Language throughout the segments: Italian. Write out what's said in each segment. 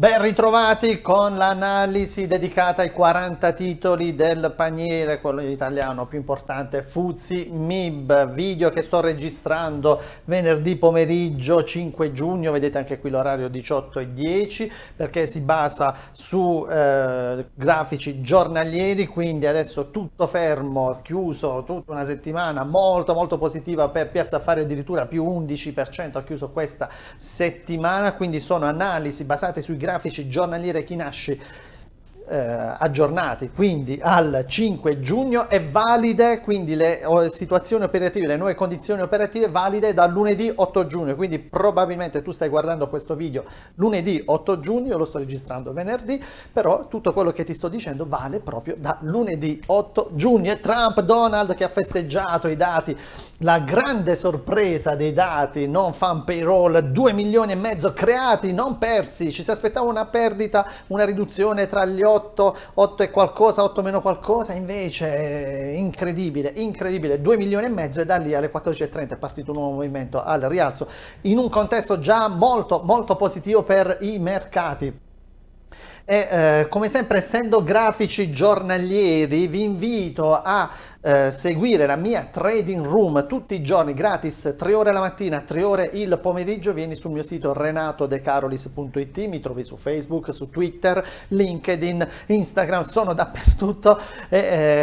Ben ritrovati con l'analisi dedicata ai 40 titoli del paniere, quello italiano più importante, Fuzzi Mib, video che sto registrando venerdì pomeriggio 5 giugno, vedete anche qui l'orario 18 e 10 perché si basa su eh, grafici giornalieri, quindi adesso tutto fermo, chiuso, tutta una settimana molto molto positiva per Piazza Affari addirittura più 11% ha chiuso questa settimana, quindi sono analisi basate sui grafici grafici giornaliere Kinashi eh, aggiornati quindi al 5 giugno e valide quindi le situazioni operative le nuove condizioni operative valide dal lunedì 8 giugno quindi probabilmente tu stai guardando questo video lunedì 8 giugno lo sto registrando venerdì però tutto quello che ti sto dicendo vale proprio da lunedì 8 giugno e Trump Donald che ha festeggiato i dati la grande sorpresa dei dati non fan payroll 2 milioni e mezzo creati non persi ci si aspettava una perdita una riduzione tra gli 8 8, 8 e qualcosa, 8 meno qualcosa, invece eh, incredibile, incredibile, 2 milioni e mezzo e da lì alle 14.30 è partito un nuovo movimento al rialzo in un contesto già molto molto positivo per i mercati. E eh, come sempre, essendo grafici giornalieri, vi invito a eh, seguire la mia trading room tutti i giorni gratis, tre ore la mattina, tre ore il pomeriggio. Vieni sul mio sito renatodecarolis.it, mi trovi su Facebook, su Twitter, LinkedIn, Instagram, sono dappertutto. E,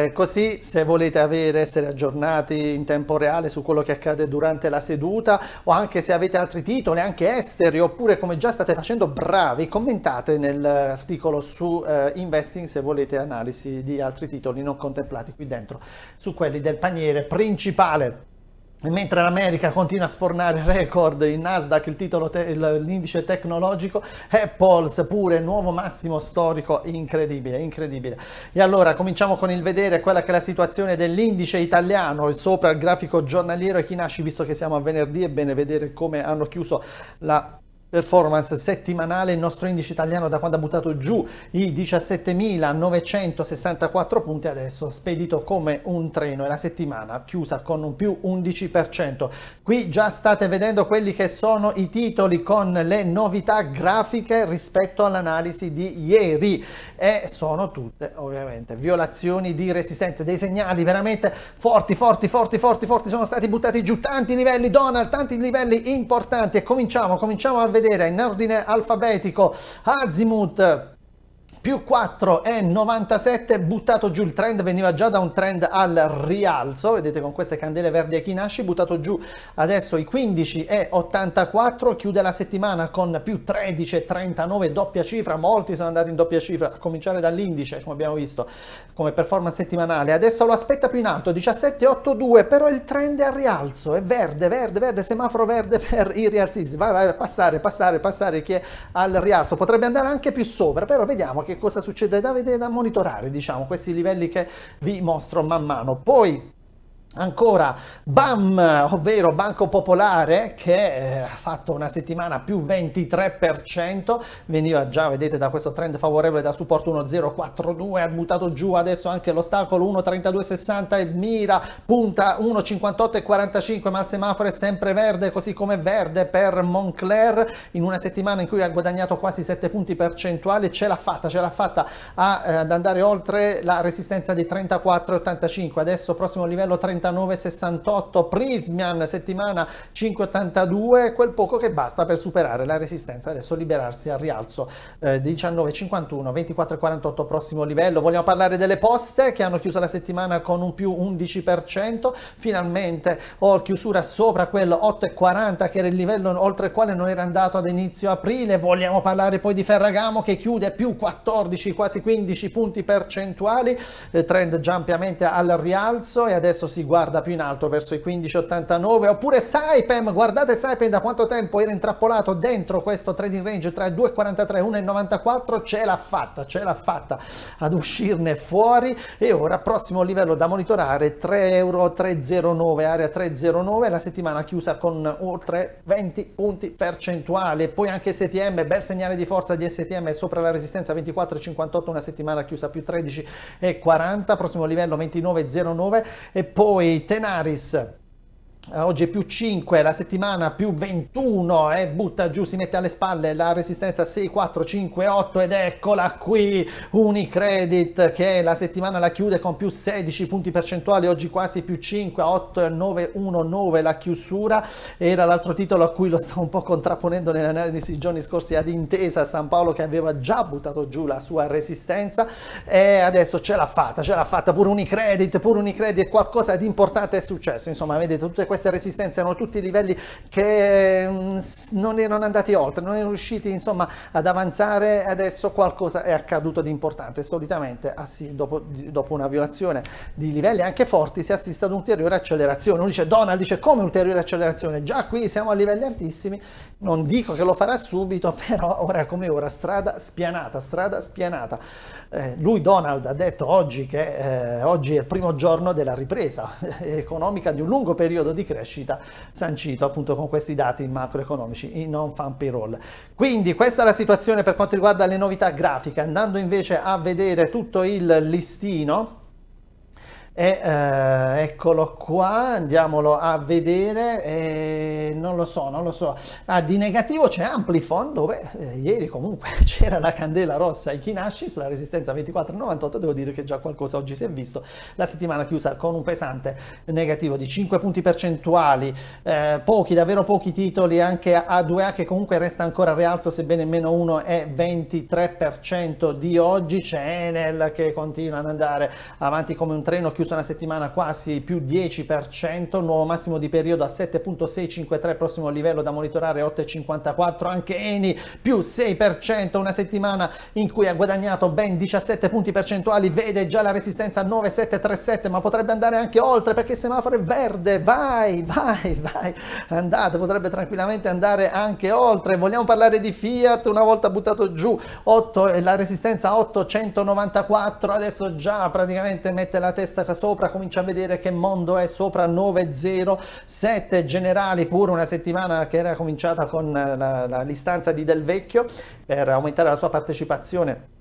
eh, così, se volete avere, essere aggiornati in tempo reale su quello che accade durante la seduta, o anche se avete altri titoli, anche esteri, oppure come già state facendo, bravi, commentate nell'articolo articolo su eh, investing se volete analisi di altri titoli non contemplati qui dentro, su quelli del paniere principale. Mentre l'America continua a sfornare record in Nasdaq, il titolo te tecnologico, Apple's pure nuovo massimo storico, incredibile, incredibile. E allora cominciamo con il vedere quella che è la situazione dell'indice italiano, sopra il grafico giornaliero e chi nasce, visto che siamo a venerdì, è bene vedere come hanno chiuso la performance settimanale il nostro indice italiano da quando ha buttato giù i 17.964 punti adesso spedito come un treno e la settimana chiusa con un più 11% qui già state vedendo quelli che sono i titoli con le novità grafiche rispetto all'analisi di ieri e sono tutte ovviamente violazioni di resistenza dei segnali veramente forti forti forti forti forti sono stati buttati giù tanti livelli Donald tanti livelli importanti e cominciamo cominciamo a vedere in ordine alfabetico Azimut più 4,97 buttato giù il trend veniva già da un trend al rialzo vedete con queste candele verdi a chi Akinashi buttato giù adesso i 15,84 chiude la settimana con più 13,39 doppia cifra molti sono andati in doppia cifra a cominciare dall'indice come abbiamo visto come performance settimanale adesso lo aspetta più in alto 17,82 però il trend è al rialzo è verde verde verde semaforo verde per i rialzisti vai vai passare passare passare chi è al rialzo potrebbe andare anche più sopra però vediamo che cosa succede, da vedere, da monitorare, diciamo, questi livelli che vi mostro man mano. Poi Ancora BAM, ovvero Banco Popolare, che eh, ha fatto una settimana più 23%, veniva già, vedete, da questo trend favorevole da supporto 1,042, ha buttato giù adesso anche l'ostacolo 1,3260 e mira, punta 1,5845, ma il semaforo è sempre verde, così come verde per Moncler, in una settimana in cui ha guadagnato quasi 7 punti percentuali, ce l'ha fatta, ce l'ha fatta eh, ad andare oltre la resistenza di 34,85, adesso prossimo livello 34. 39,68, Prismian settimana 5,82, quel poco che basta per superare la resistenza, adesso liberarsi al rialzo eh, 19,51, 24,48 prossimo livello. Vogliamo parlare delle poste che hanno chiuso la settimana con un più 11%, finalmente ho chiusura sopra quel 8,40 che era il livello oltre il quale non era andato ad inizio aprile, vogliamo parlare poi di Ferragamo che chiude più 14, quasi 15 punti percentuali, eh, trend già ampiamente al rialzo e adesso si guarda guarda più in alto verso i 15,89 oppure Saipem, guardate Saipem da quanto tempo era intrappolato dentro questo trading range tra 2,43 e 1,94 ce l'ha fatta, ce l'ha fatta ad uscirne fuori e ora prossimo livello da monitorare 3,309 euro, area 309 la settimana chiusa con oltre 20 punti percentuali poi anche STM, bel segnale di forza di STM sopra la resistenza 24,58 una settimana chiusa più 13,40 prossimo livello 29,09 e poi e Tenaris eh, oggi è più 5, la settimana più 21 e eh, butta giù, si mette alle spalle la resistenza 6, 4, 5, 8 ed eccola qui Unicredit che la settimana la chiude con più 16 punti percentuali, oggi quasi più 5, 8, 9, 1, 9 la chiusura, era l'altro titolo a cui lo stavo un po' contrapponendo nell'analisi i giorni scorsi ad Intesa San Paolo che aveva già buttato giù la sua resistenza e adesso ce l'ha fatta, ce l'ha fatta pure Unicredit, pure Unicredit, qualcosa di importante è successo, insomma vedete tutte queste queste resistenze erano tutti livelli che mm, non erano andati oltre, non erano riusciti insomma ad avanzare, adesso qualcosa è accaduto di importante. Solitamente dopo, dopo una violazione di livelli anche forti si assiste ad un'ulteriore accelerazione. Uno dice Donald dice come ulteriore accelerazione? Già qui siamo a livelli altissimi, non dico che lo farà subito, però ora come ora strada spianata, strada spianata. Eh, lui Donald ha detto oggi che eh, oggi è il primo giorno della ripresa economica di un lungo periodo di crescita sancito appunto con questi dati macroeconomici in non fan payroll. Quindi questa è la situazione per quanto riguarda le novità grafiche, andando invece a vedere tutto il listino e eh, eccolo qua andiamolo a vedere e non lo so, non lo so. Ah, di negativo c'è Amplifon dove eh, ieri comunque c'era la candela rossa ai Kinashi sulla resistenza 24,98, devo dire che già qualcosa oggi si è visto. La settimana chiusa con un pesante negativo di 5 punti percentuali, eh, pochi, davvero pochi titoli anche a 2A che comunque resta ancora a rialzo sebbene meno 1,23% di oggi. C'è Enel che continua ad andare avanti come un treno, chiusa una settimana quasi più 10%, nuovo massimo di periodo a 7,65 5,3 prossimo livello da monitorare 8,54 anche Eni più 6% una settimana in cui ha guadagnato ben 17 punti percentuali vede già la resistenza 9,737 ma potrebbe andare anche oltre perché il semaforo è verde vai vai vai andate potrebbe tranquillamente andare anche oltre vogliamo parlare di Fiat una volta buttato giù 8, la resistenza 894 adesso già praticamente mette la testa sopra comincia a vedere che mondo è sopra 907 generali pur pure una settimana che era cominciata con l'istanza di Del Vecchio per aumentare la sua partecipazione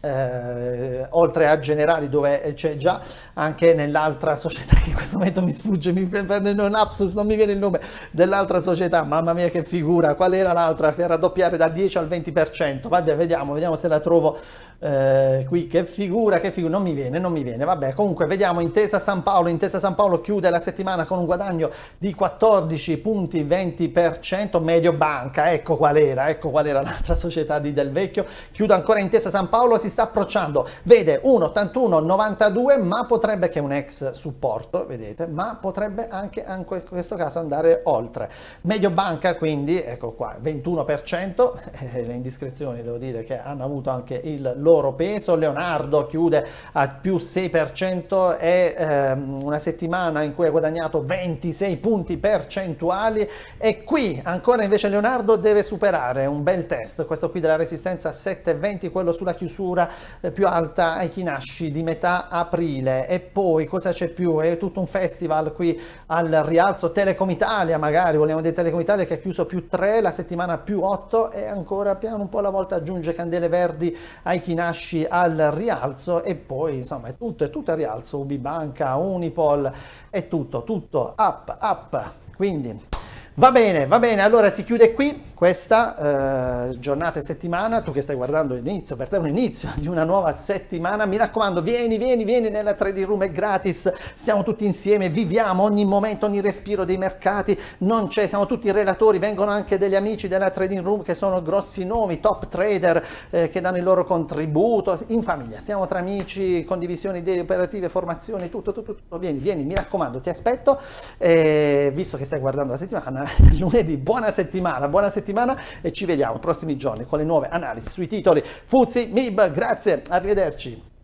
eh, oltre a Generali dove eh, c'è già anche nell'altra società che in questo momento mi sfugge, mi prende un lapsus, non mi viene il nome dell'altra società, mamma mia che figura, qual era l'altra per raddoppiare dal 10 al 20%, vabbè vediamo, vediamo se la trovo eh, qui, che figura, che figura, non mi viene, non mi viene, vabbè comunque vediamo Intesa San Paolo, Intesa San Paolo chiude la settimana con un guadagno di 14 punti 20%, medio banca, ecco qual era, ecco qual era l'altra società di Del Vecchio, chiude ancora Intesa San Paolo, si sta approcciando, vede 1,81,92 ma potrebbe che è un ex supporto, vedete, ma potrebbe anche, in questo caso andare oltre. Medio banca, quindi, ecco qua, 21%, eh, le indiscrezioni devo dire che hanno avuto anche il loro peso, Leonardo chiude a più 6% è ehm, una settimana in cui ha guadagnato 26 punti percentuali e qui ancora invece Leonardo deve superare un bel test, questo qui della resistenza 7,20, quello sulla chiusura temperatura eh, più alta ai Chinasci di metà aprile e poi cosa c'è più? È tutto un festival qui al rialzo Telecom Italia magari, vogliamo dire Telecom Italia che ha chiuso più 3, la settimana più 8 e ancora piano un po' alla volta aggiunge candele verdi ai Chinasci al rialzo e poi insomma è tutto, è tutto al rialzo, Ubibanca, Unipol, è tutto, tutto up, up, quindi va bene, va bene, allora si chiude qui questa eh, giornata e settimana, tu che stai guardando l'inizio, per te è un inizio di una nuova settimana, mi raccomando vieni, vieni, vieni nella 3D Room, è gratis, stiamo tutti insieme, viviamo ogni momento, ogni respiro dei mercati, non c'è, siamo tutti relatori, vengono anche degli amici della 3D Room che sono grossi nomi, top trader eh, che danno il loro contributo, in famiglia, stiamo tra amici, condivisione idee operative, formazioni, tutto, tutto, tutto, vieni, vieni, mi raccomando, ti aspetto, eh, visto che stai guardando la settimana, lunedì, buona settimana, buona settimana settimana e ci vediamo nei prossimi giorni con le nuove analisi sui titoli Fuzzi, MIB. Grazie, arrivederci.